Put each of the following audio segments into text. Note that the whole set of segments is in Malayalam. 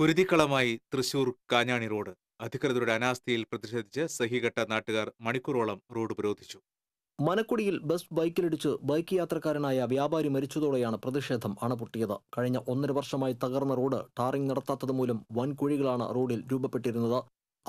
കുരുതിക്കളമായി തൃശൂർ കാഞ്ഞാണി റോഡ് അധികൃതരുടെ അനാസ്ഥയിൽ പ്രതിഷേധിച്ച് സഹികെട്ട നാട്ടുകാർ മണിക്കൂറോളം റോഡ് ഉപരോധിച്ചു മനക്കുടിയിൽ ബസ് ബൈക്കിലിടിച്ച് ബൈക്ക് യാത്രക്കാരനായ വ്യാപാരി മരിച്ചതോടെയാണ് പ്രതിഷേധം അണപൊട്ടിയത് കഴിഞ്ഞ ഒന്നര വർഷമായി തകർന്ന റോഡ് ടാറിംഗ് നടത്താത്തതുമൂലം വൻ കുഴികളാണ് റോഡിൽ രൂപപ്പെട്ടിരുന്നത്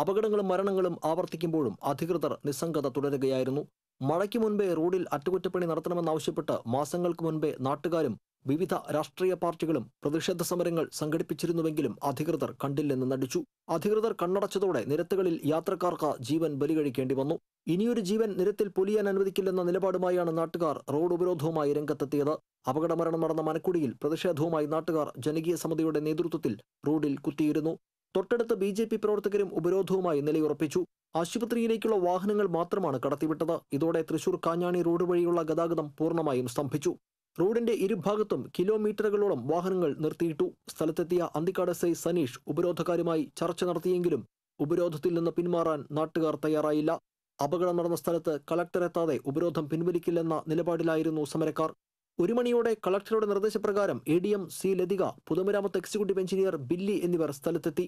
അപകടങ്ങളും മരണങ്ങളും ആവർത്തിക്കുമ്പോഴും അധികൃതർ നിസ്സംഗത തുടരുകയായിരുന്നു മഴയ്ക്ക് മുൻപേ റോഡിൽ അറ്റകുറ്റപ്പണി നടത്തണമെന്നാവശ്യപ്പെട്ട് മാസങ്ങൾക്ക് മുൻപേ നാട്ടുകാരും വിവിധ രാഷ്ട്രീയ പാർട്ടികളും പ്രതിഷേധ സമരങ്ങൾ സംഘടിപ്പിച്ചിരുന്നുവെങ്കിലും അധികൃതർ കണ്ടില്ലെന്ന് നടിച്ചു അധികൃതർ കണ്ണടച്ചതോടെ നിരത്തുകളിൽ യാത്രക്കാർക്ക് ജീവൻ ബലികഴിക്കേണ്ടി വന്നു ഇനിയൊരു ജീവൻ നിരത്തിൽ പൊലിയാൻ അനുവദിക്കില്ലെന്ന നിലപാടുമായാണ് നാട്ടുകാർ റോഡ് ഉപരോധവുമായി രംഗത്തെത്തിയത് അപകടമരണം നടന്ന മനക്കുടിയിൽ പ്രതിഷേധവുമായി നാട്ടുകാർ ജനകീയ സമിതിയുടെ നേതൃത്വത്തിൽ റോഡിൽ കുത്തിയിരുന്നു തൊട്ടടുത്ത് ബി ജെ പി പ്രവർത്തകരും ഉപരോധവുമായി നിലയുറപ്പിച്ചു ആശുപത്രിയിലേക്കുള്ള വാഹനങ്ങൾ മാത്രമാണ് കടത്തിവിട്ടത് ഇതോടെ തൃശൂർ കാഞ്ഞാണി റോഡ് വഴിയുള്ള ഗതാഗതം പൂർണ്ണമായും സ്തംഭിച്ചു റോഡിന്റെ ഇരുഭാഗത്തും കിലോമീറ്ററുകളോളം വാഹനങ്ങൾ നിർത്തിയിട്ടു സ്ഥലത്തെത്തിയ അന്തിക്കാട് എസ് ഐ സനീഷ് ഉപരോധക്കാരുമായി ചർച്ച നടത്തിയെങ്കിലും ഉപരോധത്തിൽ നിന്ന് പിന്മാറാൻ നാട്ടുകാർ തയ്യാറായില്ല അപകടം നടന്ന സ്ഥലത്ത് കളക്ടർ എത്താതെ ഉപരോധം പിൻവലിക്കില്ലെന്ന നിലപാടിലായിരുന്നു സമരക്കാർ ഒരു മണിയോടെ കളക്ടറുടെ നിർദ്ദേശപ്രകാരം A D M C Lathika പുതുമരാമത്ത് എക്സിക്യൂട്ടീവ് എഞ്ചിനീയർ ബില്ലി എന്നിവർ സ്ഥലത്തെത്തി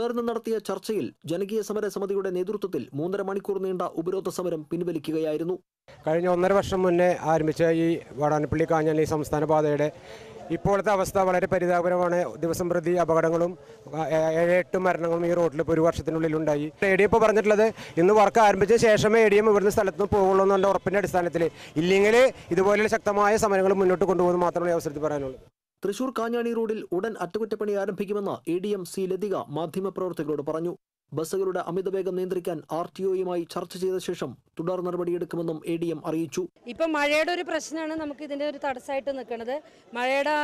തുടർന്ന് നടത്തിയ ചർച്ചയിൽ ജനകീയ സമര സമിതിയുടെ നേതൃത്വത്തിൽ മൂന്നര മണിക്കൂർ നീണ്ട ഉപരോധ സമരം പിൻവലിക്കുകയായിരുന്നു കഴിഞ്ഞ ഒന്നര വർഷം മുന്നേ ആരംഭിച്ച ഈ വാടാനപ്പള്ളി കാഞ്ഞാലി സംസ്ഥാന പാതയുടെ ഇപ്പോഴത്തെ അവസ്ഥ വളരെ പരിതാപകരമാണ് ദിവസം പ്രതി അപകടങ്ങളും എട്ട് മരണങ്ങളും ഈ റോഡിൽ ഇപ്പോൾ ഒരു ഉണ്ടായി എ ഡി എഫ് പറഞ്ഞിട്ടുള്ളത് ഇന്ന് വർക്ക് ആരംഭിച്ച ശേഷമേ എ ഡി എം ഇവിടുന്ന് സ്ഥലത്ത് നിന്ന് പോകുള്ളൂ എന്നുള്ള ഉറപ്പിൻ്റെ അടിസ്ഥാനത്തിൽ ഇല്ലെങ്കിൽ ഇതുപോലെയുള്ള ശക്തമായ സമരങ്ങൾ മുന്നോട്ട് കൊണ്ടുപോകുന്നത് മാത്രമേ അവസരത്തിൽ പറയാനുള്ളൂ തൃശൂർ കാഞ്ഞാണി റോഡിൽ ഉടൻ അറ്റകുറ്റപ്പണി ആരംഭിക്കുമെന്ന് A D M C Lathika മാധ്യമപ്രവർത്തകരോട് പറഞ്ഞു ബസ്സുകളുടെ അമിതവേഗം നിയന്ത്രിക്കാൻ ആർ ടി ഒയുമായി ചർച്ച ചെയ്ത ശേഷം തുടർ നടപടിയെടുക്കുമെന്നും എ ഡി എം അറിയിച്ചു ഇപ്പൊ മഴയുടെ ഒരു പ്രശ്നമാണ് നമുക്ക് ഇതിന്റെ ഒരു തടസ്സമായിട്ട് നിൽക്കുന്നത് മഴയുടെ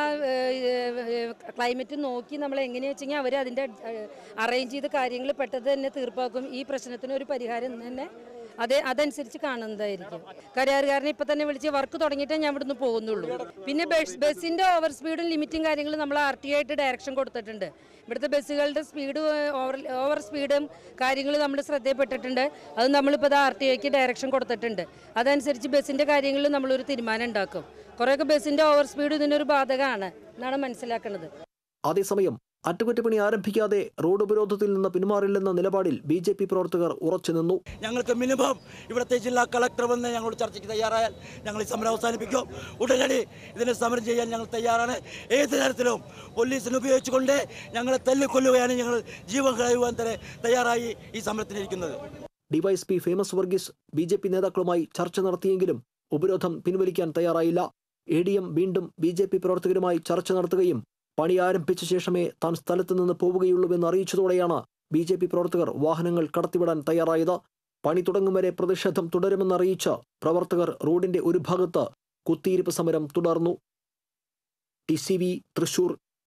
ക്ലൈമറ്റ് നോക്കി നമ്മൾ എങ്ങനെയാ വെച്ചെങ്കിൽ അവർ അതിന്റെ അറേഞ്ച് ചെയ്ത കാര്യങ്ങൾ പെട്ടെന്ന് തന്നെ തീർപ്പാക്കും ഈ പ്രശ്നത്തിന് ഒരു പരിഹാരം തന്നെ അത് അതനുസരിച്ച് കാണുന്നതായിരിക്കും കരാറുകാരനെ ഇപ്പം തന്നെ വിളിച്ച് വർക്ക് തുടങ്ങിയിട്ടേ ഞാൻ ഇവിടുന്ന് പോകുന്നുള്ളൂ പിന്നെ ബസ് ബസ്സിൻ്റെ ഓവർ സ്പീഡും ലിമിറ്റും കാര്യങ്ങളും നമ്മൾ ആർ ടി ആയിട്ട് ഡയറക്ഷൻ കൊടുത്തിട്ടുണ്ട് ഇവിടുത്തെ ബസ്സുകളുടെ സ്പീഡ് ഓവർ ഓവർ സ്പീഡും കാര്യങ്ങളും നമ്മൾ ശ്രദ്ധയിൽപ്പെട്ടിട്ടുണ്ട് അത് നമ്മളിപ്പോൾ ഇത് ആർ ടി ഐക്ക് ഡയറക്ഷൻ കൊടുത്തിട്ടുണ്ട് അതനുസരിച്ച് ബസ്സിൻ്റെ കാര്യങ്ങളിൽ നമ്മളൊരു തീരുമാനം ഉണ്ടാക്കും കുറേയൊക്കെ ബസ്സിൻ്റെ ഓവർ സ്പീഡ് ഇതിനൊരു ബാധകമാണ് എന്നാണ് മനസ്സിലാക്കുന്നത് അതേസമയം അറ്റകുറ്റപ്പണി ആരംഭിക്കാതെ റോഡ് ഉപരോധത്തിൽ നിന്ന് പിന്മാറില്ലെന്ന നിലപാടിൽ ബി ജെ പി പ്രവർത്തകർ ഉറച്ചുനിന്നു ഞങ്ങൾക്ക് മിനിമം ഇവിടുത്തെ ജില്ലാ കളക്ടർ വന്ന് ഞങ്ങളോട് ചർച്ചയ്ക്ക് തയ്യാറായാൽ ഞങ്ങൾ ഈ സമരം അവസാനിപ്പിക്കും ഉടനടി ഇതിനെ സമരം ചെയ്യാൻ ഞങ്ങൾ തയ്യാറാണ് ഏത് തരത്തിലും പോലീസിനെ ഉപയോഗിച്ചുകൊണ്ട് ഞങ്ങളെ തല്ലിക്കൊല്ലുകയാണ് ഞങ്ങൾ ജീവൻ കളയുവാൻ തന്നെ തയ്യാറായി ഈ സമരത്തിനിരിക്കുന്നത് DYSP Famous Varghese B J P നേതാക്കളുമായി ചർച്ച നടത്തിയെങ്കിലും ഉപരോധം പിൻവലിക്കാൻ തയ്യാറായില്ല എ ഡി എം വീണ്ടും ബി ജെ പി പ്രവർത്തകരുമായി ചർച്ച നടത്തുകയും പണി ആരംഭിച്ച ശേഷമേ താൻ സ്ഥലത്ത് നിന്ന് പോവുകയുള്ളൂവെന്ന് അറിയിച്ചതോടെയാണ് ബി ജെ പി പ്രവർത്തകർ വാഹനങ്ങൾ കടത്തിവിടാൻ തയ്യാറായത് പണി തുടങ്ങും വരെ പ്രതിഷേധം തുടരുമെന്നറിയിച്ച് പ്രവർത്തകർ റോഡിന്റെ ഒരു ഭാഗത്ത് കുത്തിയിരിപ്പ് സമരം തുടർന്നു ടി സി വി തൃശൂർ